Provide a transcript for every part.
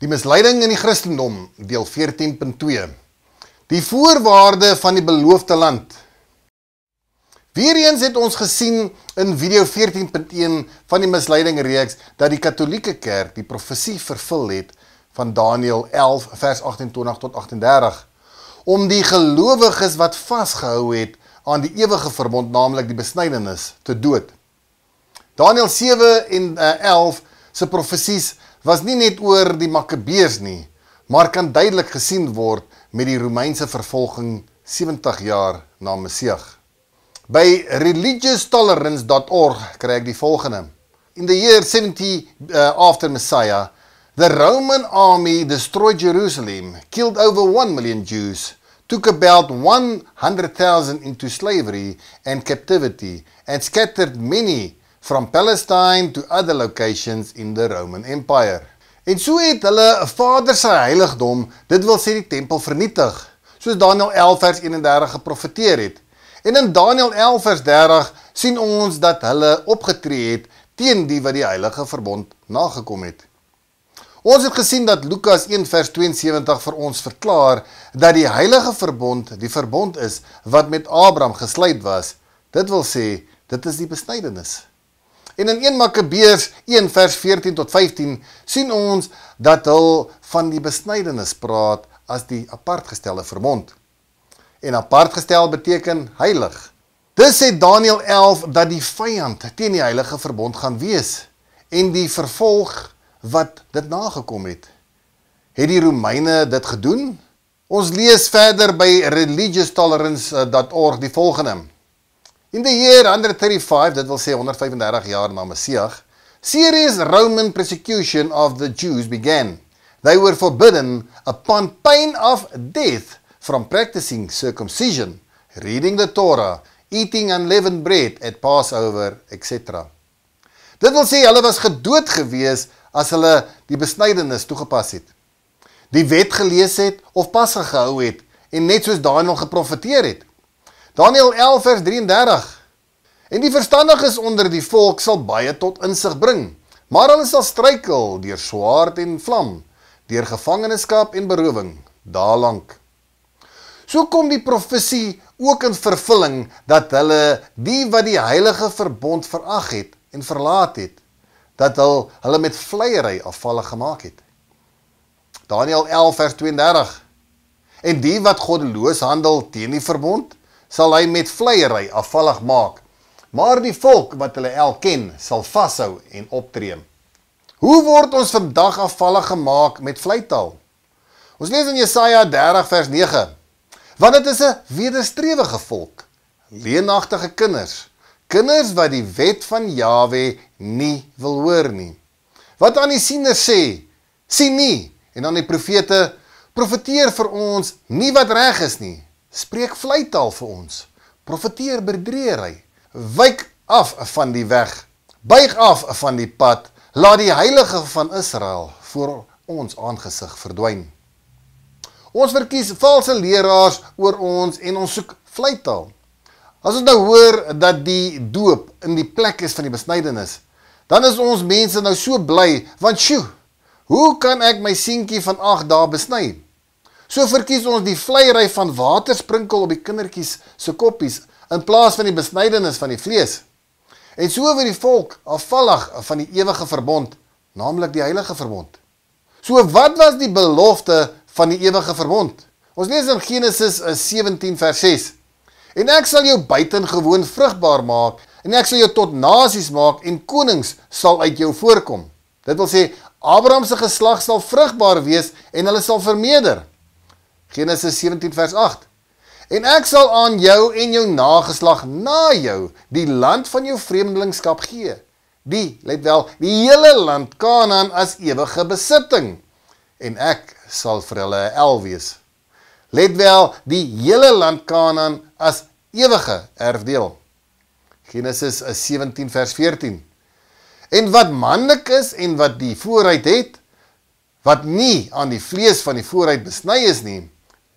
Die misleiding in die Christendom, deel 14.2 Die voorwaarde van die beloofde land Weereens het ons gesien in video 14.1 van die misleiding reeks dat die katholieke kerk die profesie vervul het van Daniel 11 vers 28 tot 38 om die geloviges wat vastgehou het aan die ewige verbond, namelijk die besnijdenis, te dood. Daniel 7 en 11 eh, sy profesies was nie net oor die Makkabeers nie, maar kan duidelik gesien word met die Romeinse vervolging 70 jaar na Messieg. By religioustolerance.org kry ek die volgende. In the year 70 uh, after Messiah, the Roman army destroyed Jerusalem, killed over 1 million Jews, took about 100,000 into slavery and captivity and scattered many from Palestine to other locations in the Roman Empire. En so het hulle 'n vader se heiligdom, dit wil sê die tempel vernietig, soos Daniël 11 vers 31 geprofeteer het. En in Daniël 11 vers 30 sien ons dat hulle opgetree het teen die wat die heilige verbond nagekom het. Ons het gesien dat Lukas 1 vers 72 vir ons verklaar dat die heilige verbond die verbond is wat met Abraham gesluit was. Dit wil sê dit is die besnydenis. En in 1 Makkabeërs 1 vers 14 tot 15 sien ons dat hy van die besnydenis praat as die apartgestelde vermond. En apartgestel beteken heilig. Dis sê Daniël 11 dat die vyand teen die heilige verbond gaan wees en die vervolg wat dit nagekom het. Het die Romeine dit gedoen? Ons lees verder by religioustolerance.org die volgende. In die jaar 135, dit wil sê 135 jaar na Messiah, serious Roman persecution of the Jews began. They were forbidden upon pain of death from practicing circumcision, reading the Torah, eating unleavened bread at Passover, etc. Dit wil sê hulle was gedood gewees as hulle die besnydenis toegepas het. Die wet gelees het of pas gehou het en net soos Daniel geprofeteer het. Daniel 11 vers 33 En die verstandiges onder die volk sal baie tot insig bring, maar hulle sal struikel deur swaard en vlam, deur gevangenskap en berowing, daalank. So kom die profesie ook in vervulling dat hulle die wat die heilige verbond verag het en verlaat het, dat hulle hulle met vleiery afvalle gemaak het. Daniel 11 vers 32 En die wat goddeloos handel teen die verbond, sal hy met vleiery afvallig maak. Maar die volk wat hulle el ken, sal vashou en optreem. Hoe word ons vandag afvallig gemaak met vleitaal? Ons lees in Jesaja 30 vers 9. Want dit is 'n wederstrewige volk, leenagtige kinders, kinders wat die wet van Jawe nie wil hoor nie. Wat aan die sieners sê, sien nie, en aan die profete profeteer vir ons nie wat reg is nie, spreek vlei taal vir ons. Profeteer bedreery. Wyk af van die weg. Buig af van die pad. Laat die heilige van Israel voor ons aangesig verdwyn. Ons verkies valse leraars oor ons en ons soek vlei taal. As ons nou hoor dat die doop in die plek is van die besnydenis, dan is ons mense nou so bly want sjo, hoe kan ek my seentjie van 8 dae besny? So verkies ons die vleiery van water sprinkel op die kindertjies se koppies in plaas van die besnydenis van die vlees. En so word die volk afvallig van die ewige verbond, naamlik die heilige verbond. So wat was die belofte van die ewige verbond? Ons lees in Genesis 17 vers 6. En ek sal jou buitengewoon vrugbaar maak en ek sal jou tot nasies maak en konings sal uit jou voorkom. Dit wil sê Abraham se geslag sal vrugbaar wees en hulle sal vermeerder. Genesis 17 vers 8. En ek sal aan jou en jou nageslag na jou die land van jou vreemdelingskap gee. Die, let wel, die hele land Kanaan as ewige besitting en ek sal vir hulle 'n el wees. Let wel, die hele land Kanaan as ewige erfdeel. Genesis 17 vers 14. En wat manlik is en wat die voorheid het, wat nie aan die vlees van die voorheid besny is nie,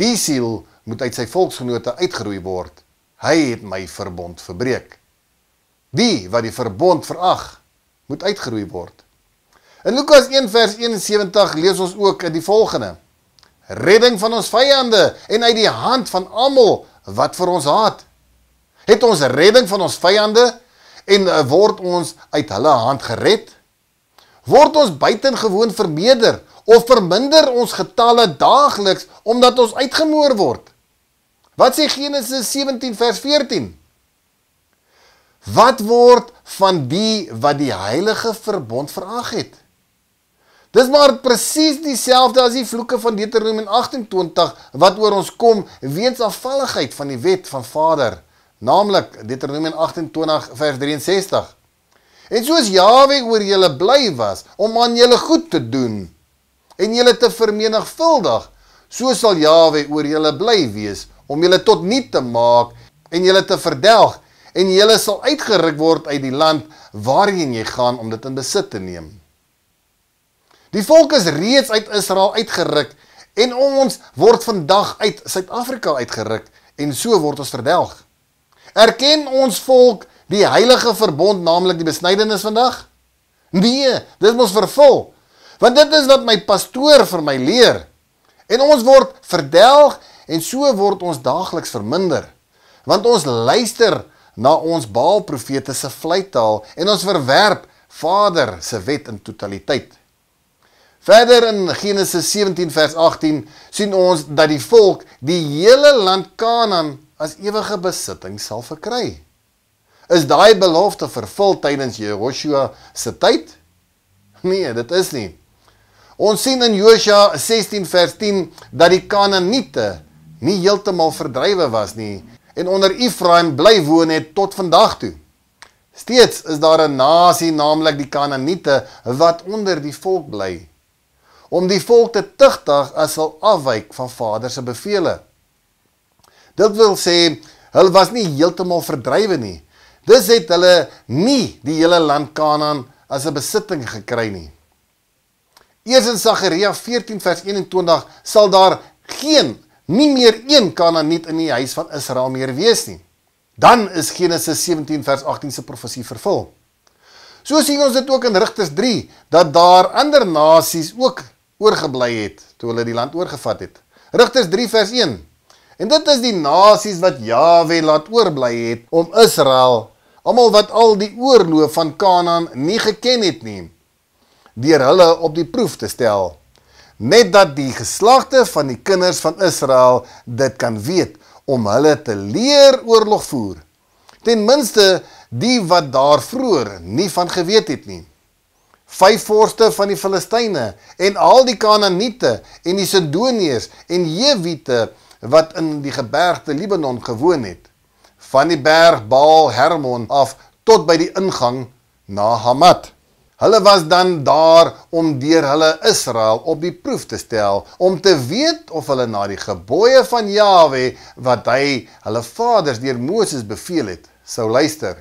Die siel moet uit sy volksgenote uitgeroei word. Hy het my verbond verbreek. Die wat die verbond verag, moet uitgeroei word. In Lukas 1 vers 71 lees ons ook die volgende. Redding van ons vijande en uit die hand van amal wat vir ons haat. Het ons redding van ons vijande en eh, word ons uit hulle hand gered? word ons buitengewoon vermeerder of verminder ons getalle daagliks omdat ons uitgemoor word. Wat sê Genesis 17 vers 14? Wat word van die wat die heilige verbond verag het? Dis maar presies dieselfde as die vloeke van Deuteronomium 28 wat oor ons kom weens afvalligheid van die wet van Vader, naamlik Deuteronomium 28 vers 63. En soos Yahweh oor julle bly was om aan julle goed te doen en julle te vermenigvuldig, so sal Yahweh oor julle bly wees om julle tot nul te maak en julle te verdelg en julle sal uitgeruk word uit die land waarheen jy gaan om dit in besit te neem. Die volk is reeds uit Israel uitgeruk en ons word vandag uit Suid-Afrika uitgeruk en so word ons verdelg. Erken ons volk die heilige verbond, naamlik die besnydenis vandag? Nee, dit moet vervul. Want dit is wat my pastoor vir my leer. En ons word verdelg en so word ons daagliks verminder. Want ons luister na ons Baal-profete se vleitaal en ons verwerp Vader se wet in totaliteit. Verder in Genesis 17 vers 18 sien ons dat die volk die hele land Kanaan as ewige besitting sal verkry. Is daai belofte vervul tydens Joshua se tyd? Nee, dit is nie. Ons sien in Joshua 16 vers 10 dat die Kanaaniete nie heeltemal verdrywe was nie en onder Ephraim bly woon het tot vandag toe. Steeds is daar 'n nasie naamlik die Kanaaniete wat onder die volk bly om die volk te tigtig as hulle afwyk van Vader se beveel. Dit wil sê hulle was nie heeltemal verdrywe nie, Dis het hulle nie die hele land Kanaan as 'n besitting gekry nie. Eers in Sagaria 14 vers 21 sal daar geen nie meer een Kanaaniet in die huis van Israel meer wees nie. Dan is Genesis 17 vers 18 se profesie vervul. So sien ons dit ook in Rigters 3 dat daar ander nasies ook oorgebly het toe hulle die land oorgevat het. Rigters 3 vers 1. En dit is die nasies wat Jawe laat oorbly het om Israel almal wat al die oorloë van Kanaan nie geken het nie, deur hulle op die proef te stel, net dat die geslagte van die kinders van Israel dit kan weet om hulle te leer oorlog voer. Ten minste die wat daar vroeër nie van geweet het nie. Vyf vorste van die Filistyne en al die Kanaaniete en die Sidoniërs en Jewiete wat in die gebergte Libanon gewoon het van die berg Baal Hermon af tot by die ingang na Hamat. Hulle was dan daar om deur hulle Israel op die proef te stel om te weet of hulle na die gebooie van Jawe wat hy hulle vaders deur Moses beveel het, sou luister.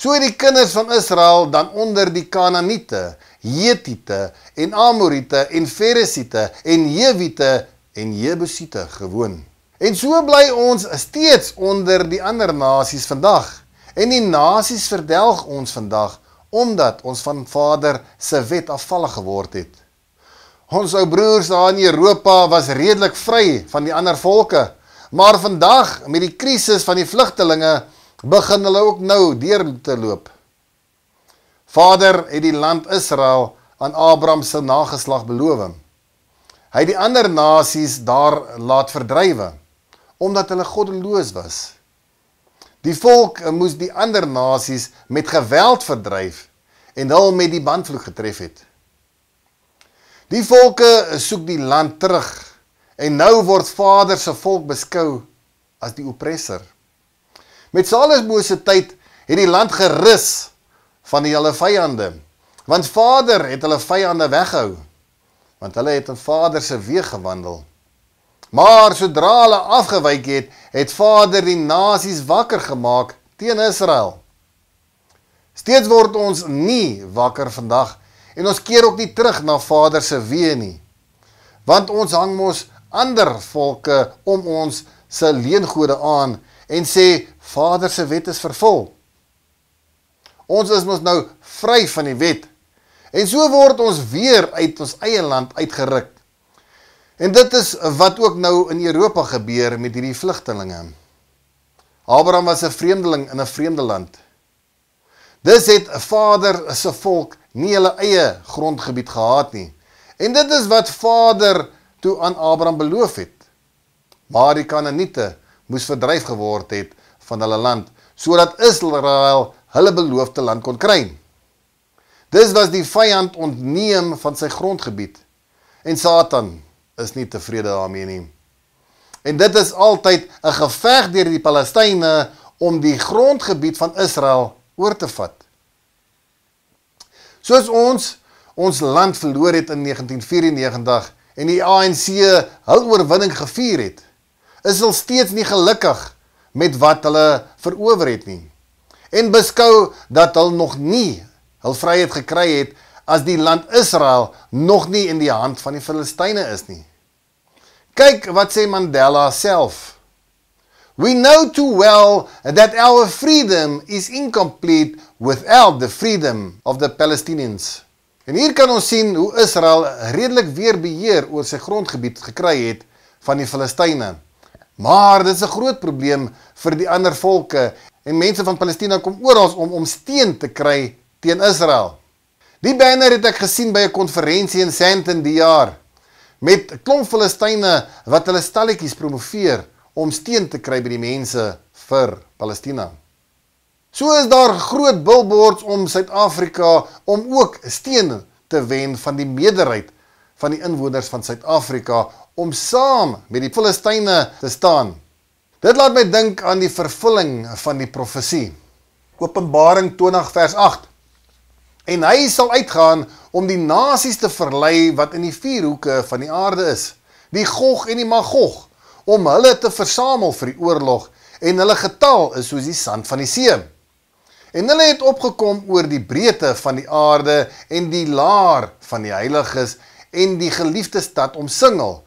So het die kinders van Israel dan onder die Kanaaniete, Hetiete en Amoriete en Feresiete en Hewiete en Jebusiete gewoon. En so bly ons steeds onder die ander nasies vandag. En die nasies verdelg ons vandag omdat ons van Vader se wet afvallig geword het. Ons ou broers daar in Europa was redelik vry van die ander volke, maar vandag met die krisis van die vlugtelinge begin hulle ook nou deur te loop. Vader het die land Israel aan Abraham se nageslag beloof. Hy het die ander nasies daar laat verdrywe omdat hulle goddeloos was. Die volk moes die ander nasies met geweld verdryf en hulle met die bandvloek getref het. Die volke soek die land terug en nou word vader se volk beskou as die oppressor. Met Salomo se tyd het die land gerus van die hulle vyande, want vader het hulle vyande weggehou want hulle het in vader se weë gewandel. Maar sodra hulle afgewyk het, het Vader die nasies wakker gemaak teen Israel. Steeds word ons nie wakker vandag en ons keer ook nie terug na Vader se weë nie. Want ons hang mos ander volke om ons se leengode aan en sê Vader se wet is vervul. Ons is mos nou vry van die wet. En so word ons weer uit ons eie land uitgeruk. En dit is wat ook nou in Europa gebeur met hierdie vluchtelingen. Abraham was een vreemdeling in een vreemde land. Dis het vader sy volk nie hulle eie grondgebied gehad nie. En dit is wat vader toe aan Abraham beloof het. Maar die Kananiete moes verdrijf geword het van hulle land, so dat Israel hulle beloofde land kon kry. Dis was die vijand ontneem van sy grondgebied. En Satan, is nie tevrede daarmee nie. En dit is altyd 'n geveg deur die Palestynë om die grondgebied van Israel oor te vat. Soos ons ons land verloor het in 1994 en die ANC hul oorwinning gevier het, is hulle steeds nie gelukkig met wat hulle verower het nie. En beskou dat hulle nog nie hul vryheid gekry het as die land Israel nog nie in die hand van die Filisteine is nie. Kyk wat sê Mandela self. We know too well that our freedom is incomplete without the freedom of the Palestinians. En hier kan ons sien hoe Israel redelik weer beheer oor sy grondgebied gekry het van die Filisteine. Maar dit is 'n groot probleem vir die ander volke en mense van Palestina kom oral om om steen te kry teen Israel. Die banner het ek gesien by 'n konferensie in Sandton die jaar met 'n klomp Filistyne wat hulle stalletjies promoveer om steen te kry by die mense vir Palestina. So is daar groot billboards om Suid-Afrika om ook steen te wen van die meerderheid van die inwoners van Suid-Afrika om saam met die Filistyne te staan. Dit laat my dink aan die vervulling van die profesie. Openbaring 20 vers 8 En hy sal uitgaan om die nasies te verlei wat in die vier hoeke van die aarde is, die Gog en die Magog, om hulle te versamel vir die oorlog en hulle getal is soos die sand van die see. En hulle het opgekom oor die breedte van die aarde en die laar van die heiliges en die geliefde stad omsingel.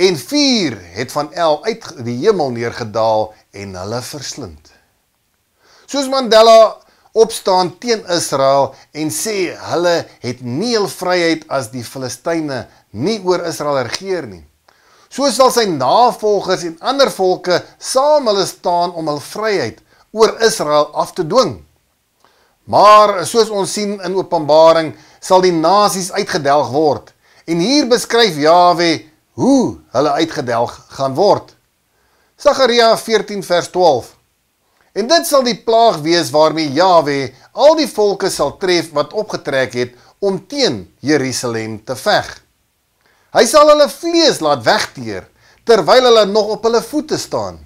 En vuur het van el uit die hemel neergedaal en hulle verslind. Soos Mandela opstaan teen Israel en sê hulle het nie hul vryheid as die Filistyne nie oor Israel regeer nie. So sal sy navolgers en ander volke saam hulle staan om hul vryheid oor Israel af te dwing. Maar soos ons sien in Openbaring sal die nasies uitgedelg word en hier beskryf Jawe hoe hulle uitgedelg gaan word. Sagaria 14 vers 12 En dit sal die plaag wees waarmee Jawe al die volke sal tref wat opgetrek het om teen Jerusalem te veg. Hy sal hulle vlees laat wegteer terwyl hulle nog op hulle voete staan.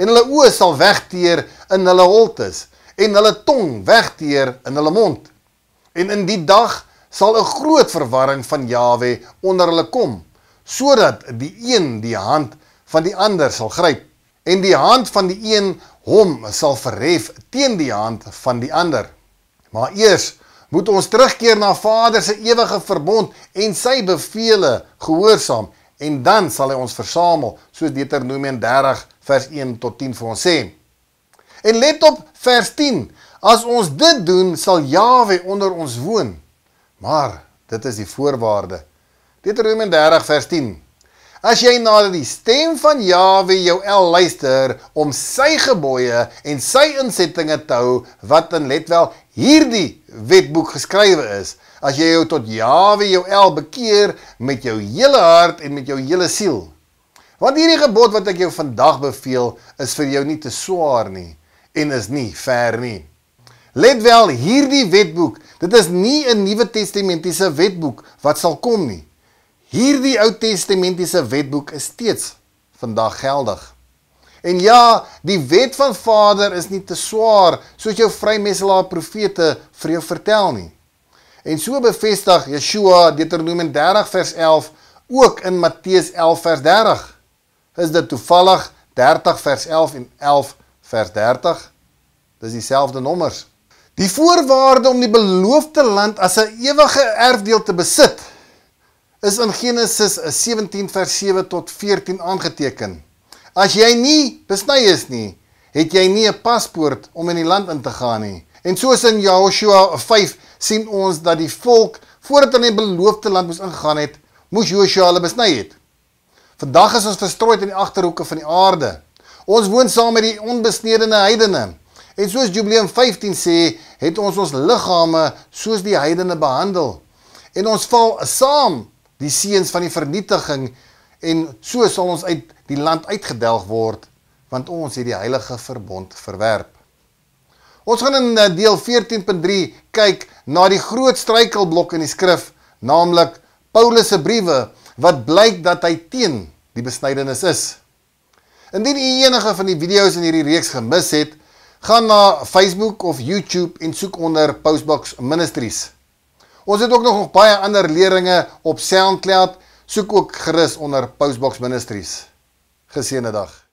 En hulle oë sal wegteer in hulle holtes en hulle tong wegteer in hulle mond. En in die dag sal 'n groot verwarring van Jawe onder hulle kom, sodat die een die hand van die ander sal gryp en die hand van die een hom sal verhef teen die hand van die ander. Maar eers moet ons terugkeer na Vader se ewige verbond en sy beveelings gehoorsaam en dan sal hy ons versamel soos Deuteronomium 30 vers 1 tot 10 vir ons sê. En let op vers 10. As ons dit doen, sal Jahwe onder ons woon. Maar dit is die voorwaarde. Deuteronomium 30 vers 10. As jy na die stem van Yahweh jou el luister om sy gebooie en sy insettinge te hou wat in let wel hierdie wetboek geskrywe is, as jy jou tot Yahweh jou el bekeer met jou hele hart en met jou hele siel. Want hierdie gebod wat ek jou vandag beveel is vir jou nie te swaar nie en is nie ver nie. Let wel hierdie wetboek, dit is nie 'n Nuwe Testamentiese wetboek wat sal kom nie. Hierdie Ou Testamentiese wetboek is steeds vandag geldig. En ja, die wet van Vader is nie te swaar soos jou vrymeselaar profete vir jou vertel nie. En so bevestig Yeshua Deuteronomium 30 vers 11 ook in Matteus 11 vers 30. Is dit toevallig 30 vers 11 en 11 vers 30? Dis dieselfde nommers. Die voorwaarde om die beloofde land as 'n ewige erfdeel te besit is in Genesis 17 vers 7 tot 14 aangeteken. As jy nie besny is nie, het jy nie 'n paspoort om in die land in te gaan nie. En soos in Joshua 5 sien ons dat die volk voordat hulle in die beloofde land moes ingaan het, moes Joshua hulle besny het. Vandag is ons verstrooid in die agterhoeke van die aarde. Ons woon saam met die onbesnedene heidene. En soos Jubileum 15 sê, het ons ons liggame soos die heidene behandel en ons val saam die seuns van die vernietiging en so sal ons uit die land uitgedelg word want ons het die heilige verbond verwerp. Ons gaan in eh, deel 14.3 kyk na die groot struikelblok in die skrif, naamlik Paulus se briewe wat blyk dat hy teen die besnydenis is. Indien u enige van die video's in hierdie reeks gemis het, gaan na Facebook of YouTube en soek onder Postbox Ministries. Ons het ook nog baie ander leringe op SoundCloud. Soek ook gerus onder Postbox Ministries. Geseënde dag.